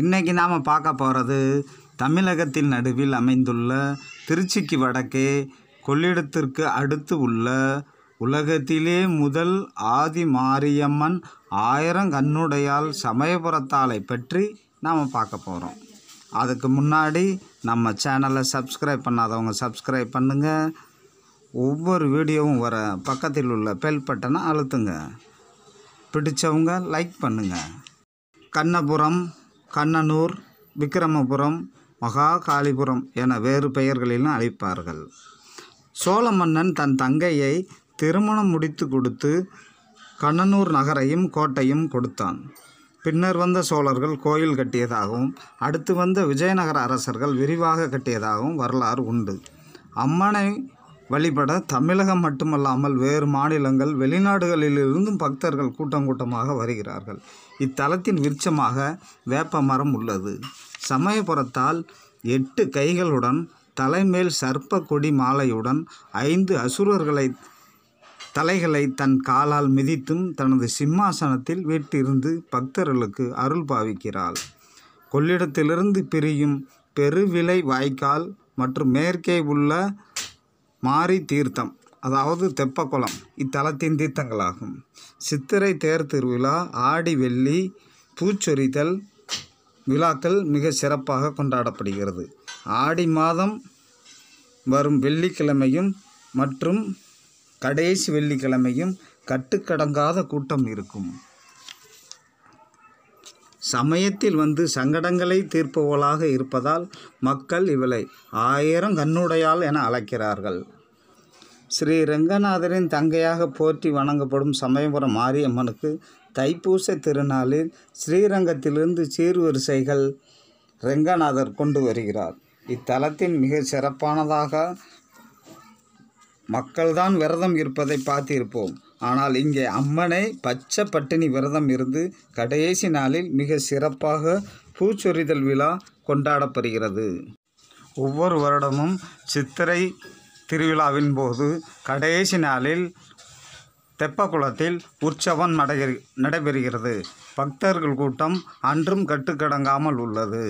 இன்றைக்கி நாம் பார்க்க போகிறது தமிழகத்தின் நடுவில் அமைந்துள்ள திருச்சிக்கு வடக்கே கொள்ளிடத்திற்கு அடுத்து உள்ள உலகத்திலே முதல் ஆதி மாரியம்மன் ஆயிரம் கண்ணுடையால் சமயபுரத்தாலை பற்றி நாம் பார்க்க போகிறோம் அதுக்கு முன்னாடி நம்ம சேனலை சப்ஸ்கிரைப் பண்ணாதவங்க சப்ஸ்கிரைப் பண்ணுங்கள் ஒவ்வொரு வீடியோவும் வர பக்கத்தில் உள்ள பெல் பட்டனை அழுத்துங்க பிடிச்சவங்க லைக் பண்ணுங்கள் கண்ணபுரம் கண்ணனூர் விக்கிரமபுரம் மகாகாளிபுரம் என வேறு பெயர்களிலும் அழைப்பார்கள் சோழ மன்னன் தன் தங்கையை திருமணம் முடித்து கொடுத்து கண்ணனூர் நகரையும் கோட்டையும் கொடுத்தான் பின்னர் வந்த சோழர்கள் கோயில் கட்டியதாகவும் அடுத்து வந்த விஜயநகர அரசர்கள் விரிவாக கட்டியதாகவும் வரலாறு உண்டு அம்மனை வழிபட தமிழகம் மட்டுமல்லாமல் வேறு மாநிலங்கள் வெளிநாடுகளிலிருந்தும் பக்தர்கள் கூட்டம் கூட்டமாக வருகிறார்கள் இத்தலத்தின் விருட்சமாக வேப்ப மரம் உள்ளது சமயபுரத்தால் எட்டு கைகளுடன் தலைமேல் சர்ப்ப கொடி மாலையுடன் ஐந்து அசுரர்களை தலைகளை தன் காலால் மிதித்தும் தனது சிம்மாசனத்தில் வீட்டிருந்து பக்தர்களுக்கு அருள் பாவிக்கிறாள் கொள்ளிடத்திலிருந்து பிரியும் பெருவிலை வாய்க்கால் மற்றும் மேற்கே உள்ள மாரி தீர்த்தம் அதாவது தெப்பக்குளம் இத்தலத்தின் தீர்த்தங்களாகும் சித்திரை தேர் திருவிழா ஆடி வெள்ளி பூச்சொரிதல் விழாக்கள் மிக சிறப்பாக கொண்டாடப்படுகிறது ஆடி மாதம் வரும் வெள்ளிக்கிழமையும் மற்றும் கடைசி வெள்ளிக்கிழமையும் கட்டுக்கடங்காத கூட்டம் இருக்கும் சமயத்தில் வந்து சங்கடங்களை தீர்ப்பவளாக இருப்பதால் மக்கள் இவளை ஆயிரம் கண்ணுடையாள் என அழைக்கிறார்கள் ஸ்ரீ ரங்கநாதரின் தங்கையாக போற்றி வணங்கப்படும் சமயபுரம் மாரியம்மனுக்கு தைப்பூச திருநாளில் ஸ்ரீரங்கத்திலிருந்து சீர்வரிசைகள் ரங்கநாதர் கொண்டு வருகிறார் இத்தலத்தின் மிக சிறப்பானதாக மக்கள்தான் விரதம் இருப்பதை பார்த்திருப்போம் ஆனால் இங்கே அம்மனை பச்சை பட்டினி விரதம் இருந்து கடைசி நாளில் மிக சிறப்பாக பூச்சொரிதல் விழா கொண்டாடப்படுகிறது ஒவ்வொரு வருடமும் சித்திரை திருவிழாவின் போது கடைசி நாளில் தெப்பக்குளத்தில் உற்சவம் நடைபெறுகிறது பக்தர்கள் கூட்டம் அன்றும் கட்டுக்கடங்காமல் உள்ளது